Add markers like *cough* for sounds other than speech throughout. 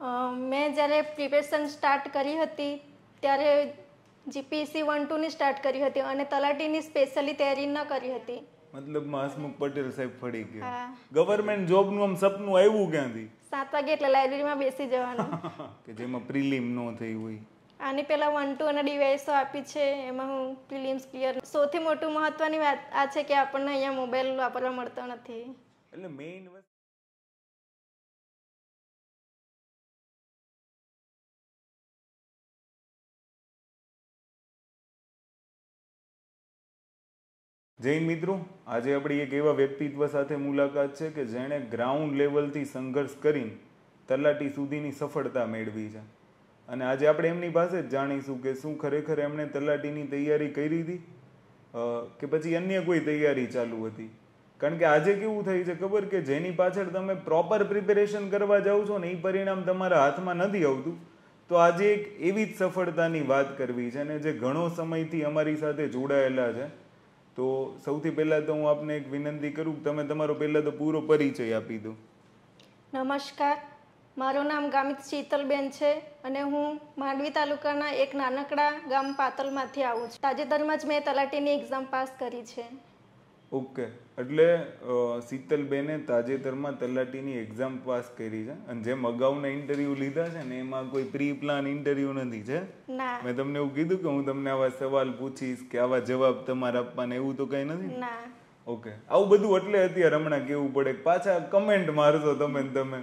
મેં જ્યારે preparation start કરી હતી ત્યારે જીપીસી વન ટુની સ્ટાર્ટ કરી હતી અને તલાટીની સ્પેશિયલી તૈયારી ન કરી હતી મતલબ હસમુખ પટેલ સાહેબ ફળી ગયા ગવર્મેન્ટ જોબનું આમ સપનું આવ્યું ક્યાંથી સાત વાગે એટલે લાઇબ્રેરીમાં બેસી જવાનું *laughs* કે જેમાં પ્રિલિમ નો થઈ હોય આની પહેલાં વન ટુ અને ડિવાઇસો આપી છે એમાં હું પ્રિલિમ્સ ક્લિયર સૌથી મોટું મહત્વની વાત આ છે કે આપણને અહીંયા મોબાઈલ વાપરવા મળતો નથી એટલે મેઇન જૈન મિત્રો આજે આપણી એક એવા વ્યક્તિત્વ સાથે મુલાકાત છે કે જેણે ગ્રાઉન્ડ લેવલથી સંઘર્ષ કરીને તલાટી સુધીની સફળતા મેળવી છે અને આજે આપણે એમની પાસે જ જાણીશું કે શું ખરેખર એમણે તલાટીની તૈયારી કરી હતી કે પછી અન્ય કોઈ તૈયારી ચાલુ હતી કારણ કે આજે કેવું થયું છે ખબર કે જેની પાછળ તમે પ્રોપર પ્રિપેરેશન કરવા જાઓ છો ને એ પરિણામ તમારા હાથમાં નથી આવતું તો આજે એક એવી જ સફળતાની વાત કરવી છે અને જે ઘણો સમયથી અમારી સાથે જોડાયેલા છે તો સૌથી પહેલાં તો હું આપને એક વિનંતી કરું કે તમે તમારો પહેલાં તો પૂરો પરિચય આપી દો નમસ્કાર મારું નામ ગામિત શીતલબેન છે અને હું માંડવી તાલુકાના એક નાનકડા ગામ પાતલમાંથી આવું છું તાજેતરમાં જ મેં તલાટીની એક્ઝામ પાસ કરી છે ઓકે એટલે શીતલબેને તાજેતરમાં તલાટીની એક્ઝામ પાસ કરી છે અને જેમ અગાઉના ઇન્ટરવ્યુ લીધા છે ને એમાં કોઈ પ્રી પ્લાન ઇન્ટરવ્યુ નથી છે મેં તમને એવું કીધું કે હું તમને આવા સવાલ પૂછીશ કે આવા જવાબ તમારે આપવાના એવું તો કઈ નથી ઓકે આવું બધું એટલે અત્યારે હમણાં કેવું પડે પાછા કમેન્ટ મારશો તમે તમે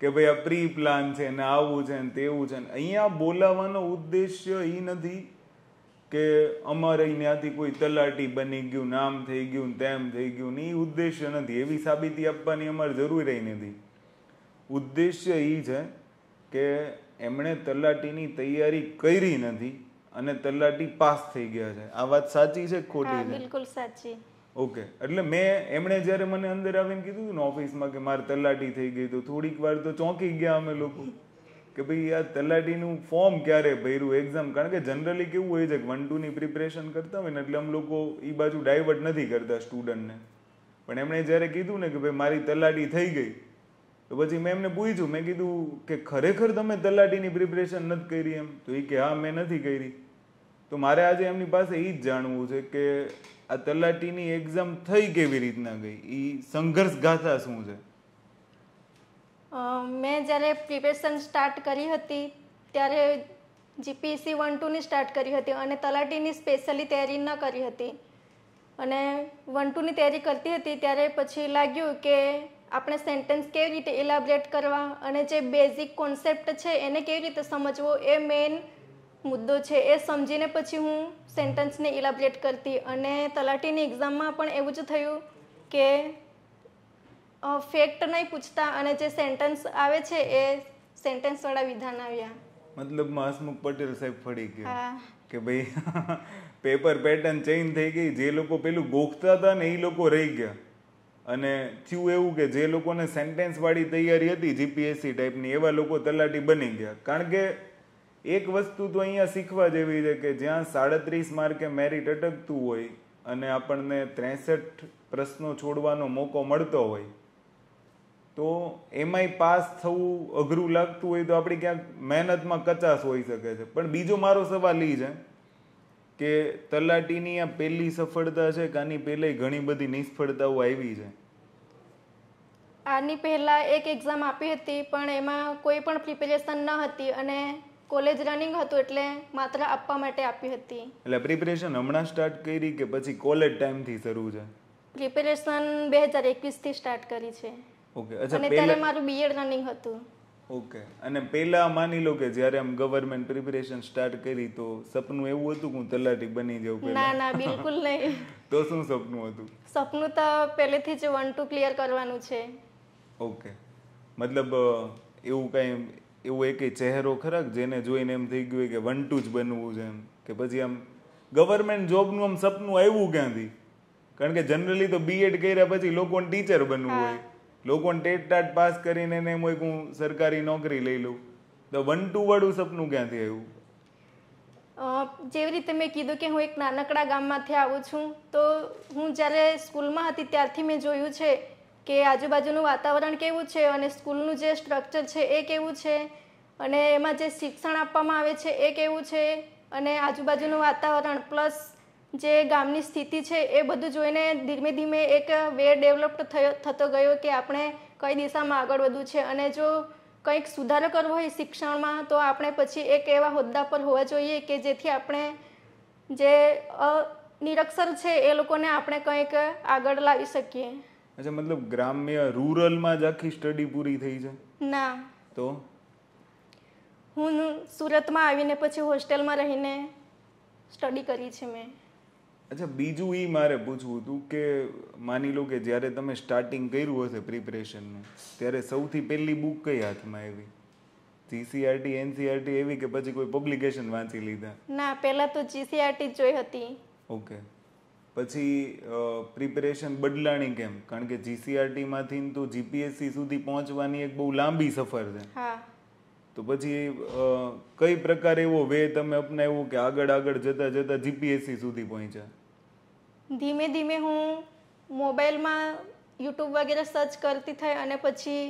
કે ભાઈ આ પ્રી પ્લાન છે ને આવું છે ને તેવું છે ને અહીંયા બોલાવાનો ઉદ્દેશ્ય એ નથી કે અમારે ત્યાંથી કોઈ તલાટી બની ગયું નામ થઈ ગયું તેમ થઈ ગયું ને એ ઉદ્દેશ્ય નથી એવી સાબિતી આપવાની અમારે જરૂરી નથી ઉદ્દેશ્ય એ છે કે એમણે તલાટીની તૈયારી કરી નથી અને તલાટી પાસ થઈ ગયા છે આ વાત સાચી છે ખોટી છે બિલકુલ સાચી ઓકે એટલે મેં એમણે જ્યારે મને અંદર આવીને કીધું ને ઓફિસમાં કે મારે તલાટી થઈ ગઈ તો થોડીક વાર તો ચોંકી ગયા અમે લોકો કે ભાઈ આ તલાટીનું ફોર્મ ક્યારે ભર્યું એક્ઝામ કારણ કે જનરલી કેવું હોય છે કે વન ટુની પ્રિપરેશન કરતા હોય ને એટલે આમ લોકો એ બાજુ ડાયવર્ટ નથી કરતા સ્ટુડન્ટને પણ એમણે જ્યારે કીધું ને કે ભાઈ મારી તલાટી થઈ ગઈ તો પછી મેં એમને પૂછ્યું મેં કીધું કે ખરેખર તમે તલાટીની પ્રિપરેશન નથી કરી એમ તો એ કે હા મેં નથી કરી તો મારે આજે એમની પાસે એ જ જાણવું છે કે આ તલાટીની એક્ઝામ થઈ કેવી રીતના ગઈ એ સંઘર્ષ ગાથા શું છે મેં જ્યારે પ્રિપેરેશન સ્ટાર્ટ કરી હતી ત્યારે જીપીસી વન ટુની સ્ટાર્ટ કરી હતી અને તલાટીની સ્પેશિયલી તૈયારી ન કરી હતી અને વન ટુની તૈયારી કરતી હતી ત્યારે પછી લાગ્યું કે આપણે સેન્ટેન્સ કેવી રીતે ઇલાબરેટ કરવા અને જે બેઝિક કોન્સેપ્ટ છે એને કેવી રીતે સમજવો એ મેઇન મુદ્દો છે એ સમજીને પછી હું સેન્ટેન્સને ઇલાબરેટ કરતી અને તલાટીની એક્ઝામમાં પણ એવું જ થયું કે ફેક્ટ નહીં પૂછતા અને જે સેન્ટેન્સ આવે છે એ સેન્ટેન્સ વાળા વિધાન આવ્યા મતલબ માસમુખ પટેલ સાહેબ ફળી ગયો કે ભાઈ પેપર પેટર્ન ચેન્જ થઈ ગઈ જે લોકો પેલું ગોખતા હતા ને એ લોકો રહી ગયા અને થયું એવું કે જે લોકોને સેન્ટેન્સ વાળી તૈયારી હતી જીપીએસસી ટાઈપની એવા લોકો તલાટી બની ગયા કારણ કે એક વસ્તુ તો અહીંયા શીખવા જેવી છે કે જ્યાં સાડત્રીસ માર્કે મેરિટ અટકતું હોય અને આપણને ત્રેસઠ પ્રશ્નો છોડવાનો મોકો મળતો હોય તો એમાંય પાસ થવું અઘરું લાગતું હોય તો આપણી ક્યાંક મહેનતમાં કચાશ હોઈ શકે છે પણ બીજો મારો સવાલ એ છે કે તલાટીની આ પહેલી સફળતા છે કે આની પહેલાં ઘણી બધી નિષ્ફળતાઓ આવી છે આની પહેલાં એક એક્ઝામ આપી હતી પણ એમાં કોઈ પણ પ્રિપેરેશન ન હતી અને કોલેજ રનિંગ હતું એટલે માત્ર આપવા માટે આપી હતી એટલે પ્રિપેરેશન હમણાં સ્ટાર્ટ કરી કે પછી કોલેજ ટાઈમથી શરૂ છે પ્રિપેરેશન બે હજાર એકવીસથી સ્ટાર્ટ કરી છે ઓકે અચ્છા અને મારું બીએડ રનિંગ હતું ઓકે અને પહેલા માની લો કે જ્યારે આમ ગવર્નમેન્ટ પ્રિપેરેશન સ્ટાર્ટ કરી તો સપનું એવું હતું કે હું તલાટી બની જાઉં ના ના બિલકુલ નહીં *laughs* તો શું સપનું હતું સપનું તો પહેલેથી જ વન ટુ ક્લિયર કરવાનું છે ઓકે મતલબ એવું કાંઈ એવું એક ચહેરો ખરાક જેને જોઈને એમ થઈ ગયું કે વન ટુ જ બનવું છે એમ કે પછી આમ ગવર્મેન્ટ જોબનું આમ સપનું આવ્યું ક્યાંથી કારણ કે જનરલી તો બીએડ કર્યા પછી લોકોને ટીચર બનવું હોય લોકોને ટેટટાટ પાસ કરીને એને એમ હોય હું સરકારી નોકરી લઈ લઉં તો વન ટુ વાળું સપનું ક્યાંથી આવ્યું જેવી રીતે મેં કીધું કે હું એક નાનકડા ગામમાંથી આવું છું તો હું જ્યારે સ્કૂલમાં હતી ત્યારથી મેં જોયું છે કે આજુબાજુનું વાતાવરણ કેવું છે અને સ્કૂલનું જે સ્ટ્રક્ચર છે એ કેવું છે અને એમાં જે શિક્ષણ આપવામાં આવે છે એ કેવું છે અને આજુબાજુનું વાતાવરણ પ્લસ જે ગામની સ્થિતિ છે એ બધું જોઈને ધીમે ધીમે એક વે ડેવલપ થયો થતો ગયો કે આપણે કઈ દિશામાં આગળ વધવું છે અને જો કંઈક સુધારો કરવો હોય શિક્ષણમાં તો આપણે પછી એક એવા હોદ્દા પર હોવા જોઈએ કે જેથી આપણે જે નિરક્ષર છે એ લોકોને આપણે કંઈક આગળ લાવી શકીએ અચ્છા મતલબ ગ્રામ્ય રૂરલમાં જ આખી સ્ટડી પૂરી થઈ છે ના તો હું સુરતમાં આવીને પછી હોસ્ટેલમાં રહીને સ્ટડી કરી છે મેં અચ્છા બીજું એ મારે પૂછવું હતું કે માની લો કે જ્યારે તમે સ્ટાર્ટિંગ કર્યું હશે પ્રિપરેશનનું ત્યારે સૌથી પહેલી બુક કઈ હાથમાં આવી જીસીઆરટી એનસીઆરટી એવી કે પછી કોઈ પબ્લિકેશન વાંચી લીધા ના પહેલા તો જીસીઆરટી જોઈ હતી ઓકે પછી પ્રિપેરેશન બદલાણી કેમ કારણ કે જીસીઆરટી માંથી તો જીપીએસસી સુધી પહોંચવાની એક બહુ લાંબી સફર છે હા તો પછી કઈ પ્રકાર એવો વે તમે અપનાવ્યો કે આગળ આગળ જતા જતા જીપીએસસી સુધી પહોંચ્યા ધીમે ધીમે હું મોબાઈલમાં યુટ્યુબ વગેરે સર્ચ કરતી થઈ અને પછી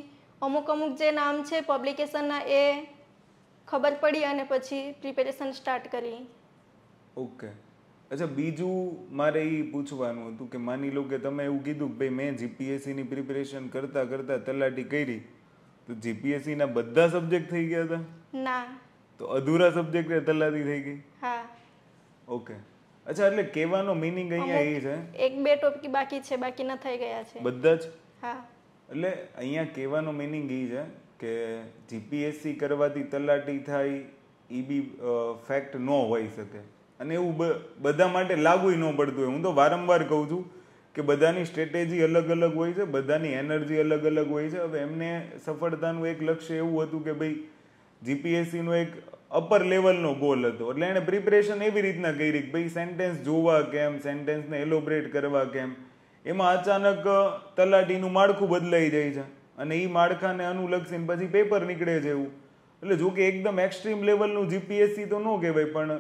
અમુક અમુક જે નામ છે પબ્લિકેશનના એ ખબર પડી અને પછી પ્રિપેરેશન સ્ટાર્ટ કરી ઓકે અચ્છા બીજું મારે એ પૂછવાનું હતું કે માની લો કે તમે એવું કીધું કે ભાઈ મેં જીપીએસસીની પ્રિપેરેશન કરતાં કરતાં તલાટી કરી તો જીપીએસસીના બધા સબ્જેક્ટ થઈ ગયા હતા ના તો અધૂરા સબ્જેક્ટ તલાટી થઈ ગઈ હા ઓકે અચ્છા એટલે કહેવાનો મીનિંગ અહીંયા એ છે એક બે ટોપિક બાકી છે બાકી ન થઈ ગયા છે બધા જ હા એટલે અહીંયા કહેવાનો મીનિંગ એ છે કે જીપીએસસી કરવાથી તલાટી થાય એ બી ફેક્ટ ન હોઈ શકે અને એવું બધા માટે લાગુ ન પડતું હોય હું તો વારંવાર કહું છું કે બધાની સ્ટ્રેટેજી અલગ અલગ હોય છે બધાની એનર્જી અલગ અલગ હોય છે હવે એમને સફળતાનું એક લક્ષ્ય એવું હતું કે ભાઈ જીપીએસસીનું એક અપર લેવલનો ગોલ હતો એટલે એણે પ્રિપરેશન એવી રીતના કરી કે ભાઈ સેન્ટેન્સ જોવા કેમ સેન્ટેન્સને એલોબરેટ કરવા કેમ એમાં અચાનક તલાટીનું માળખું બદલાઈ જાય છે અને એ માળખાને અનુલક્ષીને પછી પેપર નીકળે છે એવું એટલે જો કે એકદમ એક્સ્ટ્રીમ લેવલનું જીપીએસસી તો ન કહેવાય પણ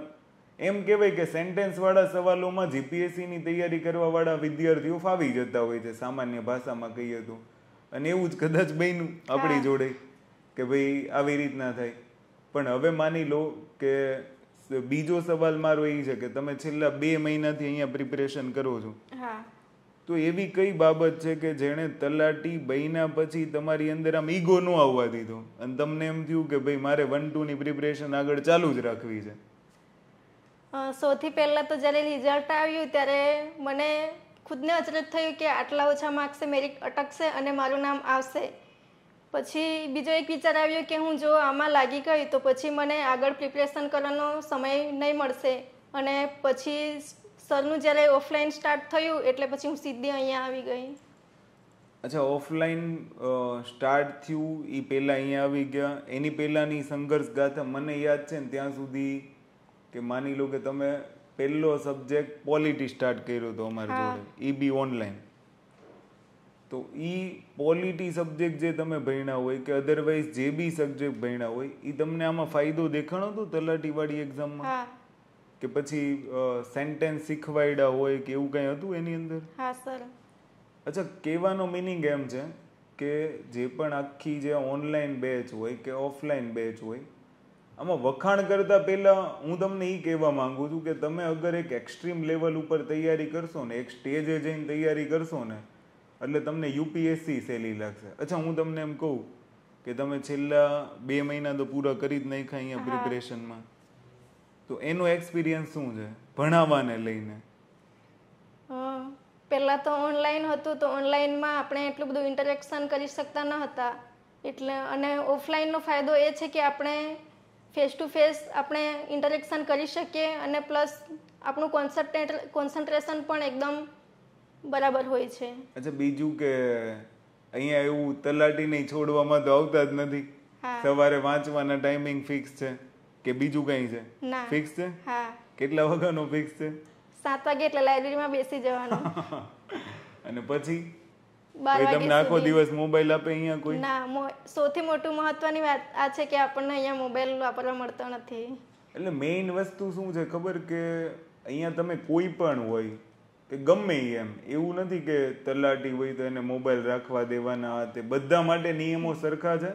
એમ કહેવાય કે સેન્ટેન્સવાળા સવાલોમાં જીપીએસસીની તૈયારી કરવાવાળા વિદ્યાર્થીઓ ફાવી જતા હોય છે સામાન્ય ભાષામાં કહીએ તો અને એવું જ કદાચ બન્યું આપણી જોડે કે ભાઈ આવી રીતના થાય પણ હવે માની લો કે બીજો સવાલ મારો એ છે કે તમે છેલ્લા બે મહિનાથી અહીંયા પ્રિપરેશન કરો છો તો એવી કઈ બાબત છે કે જેણે તલાટી બહીના પછી તમારી અંદર આમ ઈગો ન આવવા દીધો અને તમને એમ થયું કે ભાઈ મારે વન ટુ ની પ્રિપેરેશન આગળ ચાલુ જ રાખવી છે સૌથી પહેલાં તો જ્યારે રિઝલ્ટ આવ્યું ત્યારે મને ખુદને અચરજ થયું કે આટલા ઓછા માર્ક્સે મેરિટ અટકશે અને મારું નામ આવશે પછી બીજો એક વિચાર આવ્યો કે હું જો આમાં લાગી ગઈ તો પછી મને આગળ પ્રિપરેશન કરવાનો સમય નહીં મળશે અને પછી સરનું જ્યારે ઓફલાઈન સ્ટાર્ટ થયું એટલે પછી હું સીધી અહીંયા આવી ગઈ અચ્છા ઓફલાઈન સ્ટાર્ટ થયું એ પહેલાં અહીંયા આવી ગયા એની પહેલાંની સંઘર્ષ ગાથા મને યાદ છે ને ત્યાં સુધી કે માની લો કે તમે પહેલો સબ્જેક્ટ પોલિટી સ્ટાર્ટ કર્યો હતો અમારી જોડે એ બી ઓનલાઈન તો એ પોલિટી સબ્જેક્ટ જે તમે ભણ્યા હોય કે અધરવાઇઝ જે બી સબ્જેક્ટ ભણ્યા હોય એ તમને આમાં ફાયદો દેખાણો હતો તલાટીવાળી એક્ઝામમાં કે પછી સેન્ટેન્સ શીખવાડ્યા હોય કે એવું કંઈ હતું એની અંદર હા સર અચ્છા કહેવાનો મિનિંગ એમ છે કે જે પણ આખી જે ઓનલાઈન બેચ હોય કે ઓફલાઈન બેચ હોય આમાં વખાણ કરતા પહેલા હું તમને એ કહેવા માંગુ છું કે તમે અગર એક એક્સ્ટ્રીમ લેવલ ઉપર તૈયારી કરશો ને એક સ્ટેજે જઈને તૈયારી કરશો ને એટલે તમને યુપીએસસી સહેલી લાગશે અચ્છા હું તમને એમ કહું કે તમે છેલ્લા બે મહિના તો પૂરા કરી જ નાખ્યા અહીંયા પ્રિપરેશનમાં તો એનો એક્સપિરિયન્સ શું છે ભણાવવાને લઈને પહેલાં તો ઓનલાઈન હતું તો ઓનલાઈનમાં આપણે એટલું બધું ઇન્ટરેક્શન કરી શકતા ન હતા એટલે અને ઓફલાઈનનો ફાયદો એ છે કે આપણે ફેસ ટુ ફેસ આપણે ઇન્ટરેક્શન કરી શકીએ અને પ્લસ આપણું કોન્સન્ટ્રેટ કોન્સન્ટ્રેશન પણ એકદમ બરાબર હોય છે અચ્છા બીજું કે અહીંયા એવું તલાટી નહીં છોડવામાં તો આવતા જ નથી સવારે વાંચવાના ટાઈમિંગ ફિક્સ છે કે બીજું કઈ છે ફિક્સ છે હા કેટલા વાગ્યાનો ફિક્સ છે સાત વાગે એટલે લાઇબ્રેરીમાં બેસી જવાનું *laughs* અને પછી તમને આખો દિવસ મોબાઈલ આપે અહીંયા કોઈ ના સૌથી મોટું મહત્વની વાત આ છે કે આપણને અહીંયા મોબાઈલ વાપરવા મળતો નથી એટલે મેઇન વસ્તુ શું છે ખબર કે અહીંયા તમે કોઈ પણ હોય કે ગમે એમ એવું નથી કે તલાટી હોય તો એને મોબાઈલ રાખવા દેવાના તે બધા માટે નિયમો સરખા છે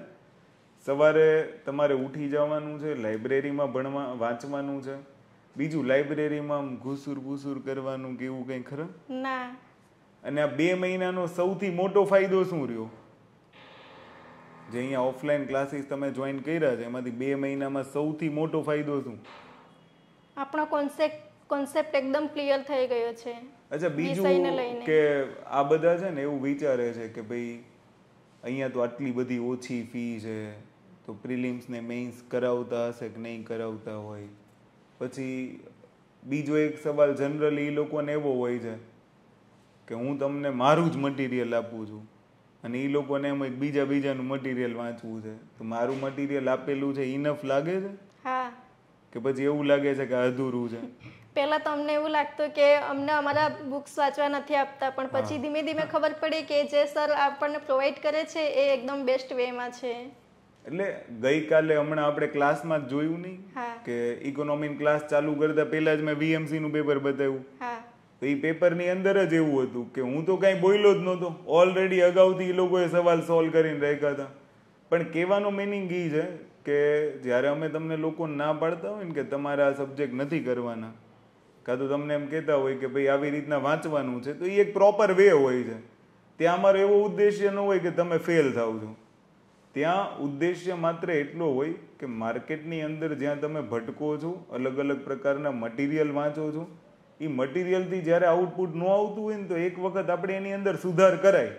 સવારે તમારે ઉઠી જવાનું છે લાઇબ્રેરીમાં ભણવા વાંચવાનું છે બીજું લાઇબ્રેરીમાં ઘુસુર ઘુસુર કરવાનું કે એવું કંઈ ખરા ના અને આ બે મહિનાનો સૌથી મોટો ફાયદો શું રહ્યો જે અહીંયા ઓફલાઈન ક્લાસીસ તમે જોઈન કર્યા છે એમાંથી બે મહિનામાં સૌથી મોટો ફાયદો શું આપણો કોન્સેપ્ટ કોન્સેપ્ટ એકદમ ક્લિયર થઈ ગયો છે અચ્છા બીજું કે આ બધા છે ને એવું વિચારે છે કે ભાઈ અહીંયા તો આટલી બધી ઓછી ફી છે તો પ્રિલિમ્સ ને મેઇન્સ કરાવતા હશે કે નહીં કરાવતા હોય પછી બીજો એક સવાલ જનરલી એ લોકોને એવો હોય છે કે હું તમને મારું જ મટીરિયલ આપું છું અને એ લોકોને એમ બીજા બીજાનું મટીરિયલ વાંચવું છે તો મારું મટીરિયલ આપેલું છે ઇનફ લાગે છે કે પછી એવું લાગે છે કે અધૂરું છે પહેલાં તો અમને એવું લાગતું કે અમને અમારા બુક્સ વાંચવા નથી આપતા પણ પછી ધીમે ધીમે ખબર પડી કે જે સર આપણને પ્રોવાઈડ કરે છે એ એકદમ બેસ્ટ વેમાં છે એટલે ગઈકાલે હમણાં આપણે ક્લાસમાં જ જોયું નહીં કે ઇકોનોમી ક્લાસ ચાલુ કરતા પહેલા જ મેં વીએમસી નું પેપર બતાવ્યું તો એ પેપરની અંદર જ એવું હતું કે હું તો કાંઈ બોલ્યો જ નહોતો ઓલરેડી અગાઉથી એ લોકોએ સવાલ સોલ્વ કરીને રાખ્યા હતા પણ કહેવાનો મિનિંગ એ છે કે જ્યારે અમે તમને લોકો ના પાડતા હોય ને કે તમારે આ સબ્જેક્ટ નથી કરવાના કાં તો તમને એમ કહેતા હોય કે ભાઈ આવી રીતના વાંચવાનું છે તો એ એક પ્રોપર વે હોય છે ત્યાં અમારો એવો ઉદ્દેશ્ય ન હોય કે તમે ફેલ થાવ છો ત્યાં ઉદ્દેશ્ય માત્ર એટલો હોય કે માર્કેટની અંદર જ્યાં તમે ભટકો છો અલગ અલગ પ્રકારના મટીરિયલ વાંચો છો એ મટીરિયલથી જ્યારે આઉટપુટ ન આવતું હોય ને તો એક વખત આપણે એની અંદર સુધાર કરાય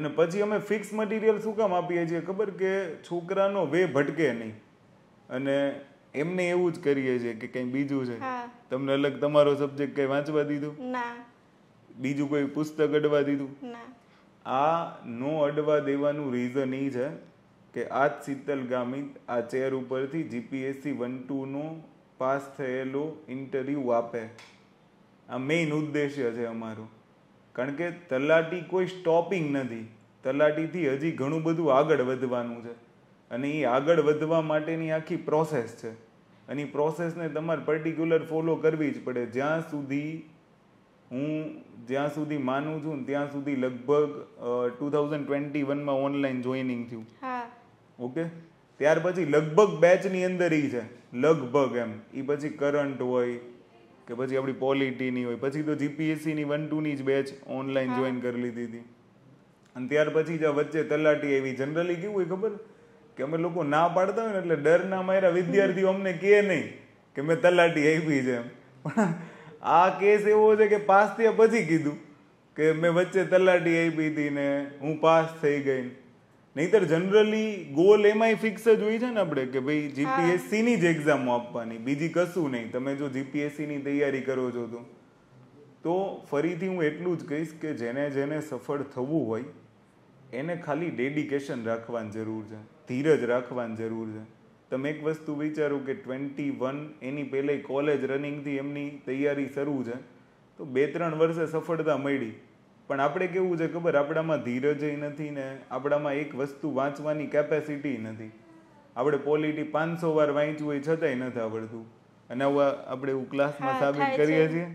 અને પછી અમે ફિક્સ મટીરિયલ શું કામ આપીએ છીએ ખબર કે છોકરાનો વે ભટકે નહીં અને એમને એવું જ કરીએ છીએ કે કંઈ બીજું છે તમને અલગ તમારો સબ્જેક્ટ કંઈ વાંચવા દીધું ના બીજું કોઈ પુસ્તક અડવા દીધું આ નો અડવા દેવાનું રીઝન એ છે કે આ જ શીતલ ગામિત આ ચેર ઉપરથી જીપીએસસી વન ટુનો પાસ થયેલો ઇન્ટરવ્યુ આપે આ મેઇન ઉદ્દેશ્ય છે અમારો કારણ કે તલાટી કોઈ સ્ટોપિંગ નથી તલાટીથી હજી ઘણું બધું આગળ વધવાનું છે અને એ આગળ વધવા માટેની આખી પ્રોસેસ છે અને એ પ્રોસેસને તમારે પર્ટિક્યુલર ફોલો કરવી જ પડે જ્યાં સુધી હું જ્યાં સુધી માનું છું ત્યાં સુધી લગભગ ટુ થાઉઝન્ડ ટ્વેન્ટી વનમાં ઓનલાઈન જોઈનિંગ થયું ઓકે ત્યાર પછી લગભગ બેચની અંદર એ છે લગભગ એમ એ પછી કરંટ હોય કે પછી આપણી પોલિટીની હોય પછી તો જીપીએસસીની વન ટુની જ બેચ ઓનલાઈન જોઈન કરી લીધી હતી અને ત્યાર પછી જ વચ્ચે તલાટી એવી જનરલી કેવું હોય ખબર કે અમે લોકો ના પાડતા હોય ને એટલે ડરના માર્યા વિદ્યાર્થીઓ અમને કહે નહીં કે મેં તલાટી આપી છે એમ પણ આ કેસ એવો છે કે પાસ થયા પછી કીધું કે મેં વચ્ચે તલાટી આપી હતી ને હું પાસ થઈ ગઈ નહીતર જનરલી ગોલ એમાંય ફિક્સ જ હોય છે ને આપણે કે ભાઈ જીપીએસસીની જ એક્ઝામો આપવાની બીજી કશું નહીં તમે જો જીપીએસસીની તૈયારી કરો છો તો તો ફરીથી હું એટલું જ કહીશ કે જેને જેને સફળ થવું હોય એને ખાલી ડેડિકેશન રાખવાની જરૂર છે ધીરજ રાખવાની જરૂર છે તમે એક વસ્તુ વિચારો કે ટ્વેન્ટી વન એની પહેલાં કોલેજ રનિંગથી એમની તૈયારી શરૂ છે તો બે ત્રણ વર્ષે સફળતા મળી પણ આપણે કેવું છે ખબર આપણામાં ધીરજય નથી ને આપણામાં એક વસ્તુ વાંચવાની કેપેસિટી નથી આપણે પોલિટી પાંચસો વાર વાંચ્યું હોય છતાંય નથી આવડતું અને આવું આપણે એવું ક્લાસમાં સાબિત કરીએ છીએ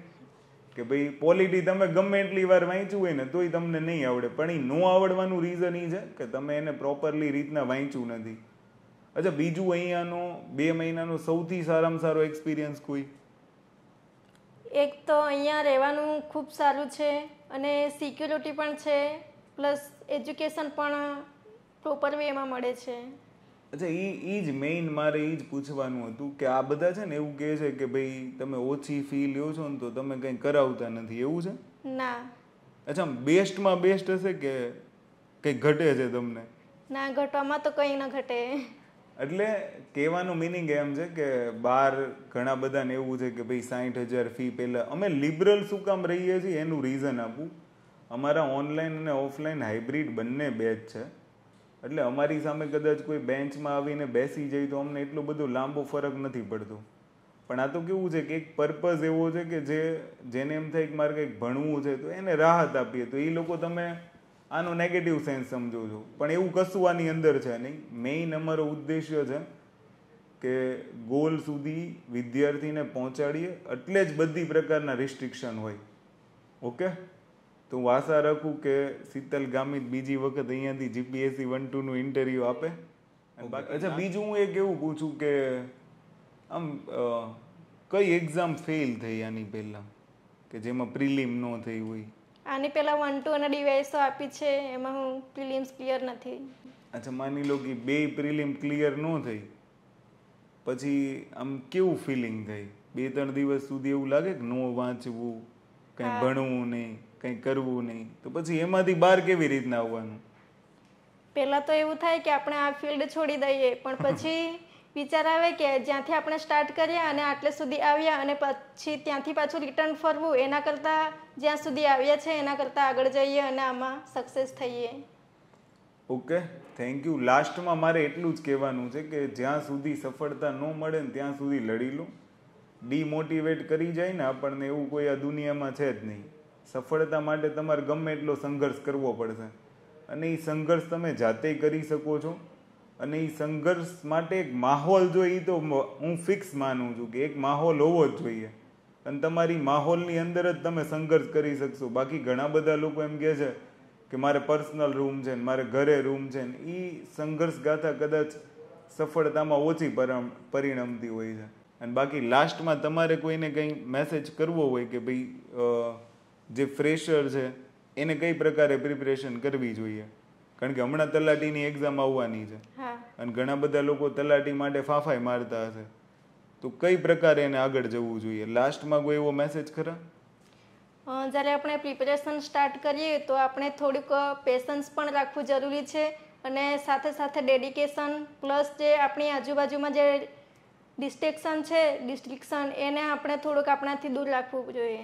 કે ભાઈ પોલિટી તમે ગમે એટલી વાર વાંચ્યું હોય ને તોય તમને નહીં આવડે પણ એ ન આવડવાનું રીઝન એ છે કે તમે એને પ્રોપરલી રીતના વાંચ્યું નથી અચ્છા બીજું અહીંયાનો બે મહિનાનો સૌથી સારામાં સારો એક્સપિરિયન્સ કોઈ એક તો અહીંયા રહેવાનું ખૂબ સારું છે અને સિક્યુરિટી પણ છે પ્લસ એજ્યુકેશન પણ પ્રોપર વેમાં મળે છે અચ્છા એ એ જ મેઇન મારે એ જ પૂછવાનું હતું કે આ બધા છે ને એવું કહે છે કે ભાઈ તમે ઓછી ફી લ્યો છો ને તો તમે કંઈ કરાવતા નથી એવું છે ના અચ્છા બેસ્ટમાં બેસ્ટ હશે કે કંઈ ઘટે છે તમને ના ઘટવામાં તો કંઈ ન ઘટે એટલે કહેવાનું મિનિંગ એમ છે કે બહાર ઘણા બધાને એવું છે કે ભાઈ સાઠ હજાર ફી પહેલાં અમે લિબરલ શું કામ રહીએ છીએ એનું રીઝન આપું અમારા ઓનલાઈન અને ઓફલાઈન હાઇબ્રિડ બંને બેચ છે એટલે અમારી સામે કદાચ કોઈ બેન્ચમાં આવીને બેસી જાય તો અમને એટલો બધો લાંબો ફરક નથી પડતો પણ આ તો કેવું છે કે એક પર્પઝ એવો છે કે જે જેને એમ થાય કે મારે કંઈક ભણવું છે તો એને રાહત આપીએ તો એ લોકો તમે આનો નેગેટિવ સેન્સ સમજો છો પણ એવું કશું આની અંદર છે નહીં મેઇન અમારો ઉદ્દેશ્ય છે કે ગોલ સુધી વિદ્યાર્થીને પહોંચાડીએ એટલે જ બધી પ્રકારના રિસ્ટ્રિક્શન હોય ઓકે તો હું આશા રાખું કે શીતલ ગામિત બીજી વખત અહીંયાથી જીપીએસસી વન ટુનું ઇન્ટરવ્યૂ આપે અચ્છા બીજું હું એક એવું પૂછું કે આમ કઈ એક્ઝામ ફેલ થઈ આની પહેલાં કે જેમાં પ્રિલિમ નો થઈ હોય આની પહેલાં વન ટુ અને ડીવાયસ આપી છે એમાં હું પ્રિલિમ્સ ક્લિયર નથી અચ્છા માની લો કે બે પ્રિલિમ ક્લિયર ન થઈ પછી આમ કેવું ફિલિંગ થઈ બે ત્રણ દિવસ સુધી એવું લાગે કે ન વાંચવું કંઈ ભણવું નહીં કંઈ કરવું નહીં તો પછી એમાંથી બહાર કેવી રીતના આવવાનું પહેલાં તો એવું થાય કે આપણે આ ફિલ્ડ છોડી દઈએ પણ *laughs* પછી વિચાર આવે કે જ્યાંથી આપણે સ્ટાર્ટ કર્યા અને આટલે સુધી આવ્યા અને પછી ત્યાંથી પાછું રિટર્ન ફરવું એના કરતાં જ્યાં સુધી આવ્યા છે એના કરતાં આગળ જઈએ અને આમાં સક્સેસ થઈએ ઓકે થેન્ક યુ લાસ્ટમાં મારે એટલું જ કહેવાનું છે કે જ્યાં સુધી સફળતા ન મળે ને ત્યાં સુધી લડી લો ડીમોટિવેટ કરી જાય ને આપણને એવું કોઈ આ દુનિયામાં છે જ નહીં સફળતા માટે તમારે ગમે એટલો સંઘર્ષ કરવો પડશે અને એ સંઘર્ષ તમે જાતે કરી શકો છો અને એ સંઘર્ષ માટે એક માહોલ જોઈએ એ તો હું ફિક્સ માનું છું કે એક માહોલ હોવો જ જોઈએ અને તમારી માહોલની અંદર જ તમે સંઘર્ષ કરી શકશો બાકી ઘણા બધા લોકો એમ કહે છે કે મારે પર્સનલ રૂમ છે ને મારે ઘરે રૂમ છે ને એ સંઘર્ષ ગાથા કદાચ સફળતામાં ઓછી પરિણમતી હોય છે અને બાકી લાસ્ટમાં તમારે કોઈને કંઈ મેસેજ કરવો હોય કે ભાઈ જે ફ્રેશર છે એને કઈ પ્રકારે પ્રિપરેશન કરવી જોઈએ કારણ કે હમણાં તલાટીની એક્ઝામ આવવાની છે અને ઘણા બધા લોકો તલાટી માટે ફાફાઈ મારતા હશે તો કઈ પ્રકારે એને આગળ જવું જોઈએ લાસ્ટમાં કોઈ એવો મેસેજ ખરા જ્યારે આપણે પ્રિપેરેશન સ્ટાર્ટ કરીએ તો આપણે થોડુંક પેશન્સ પણ રાખવું જરૂરી છે અને સાથે સાથે ડેડિકેશન પ્લસ જે આપણી આજુબાજુમાં જે ડિસ્ટ્રેક્શન છે ડિસ્ટ્રિક્શન એને આપણે થોડુંક આપણાથી દૂર રાખવું જોઈએ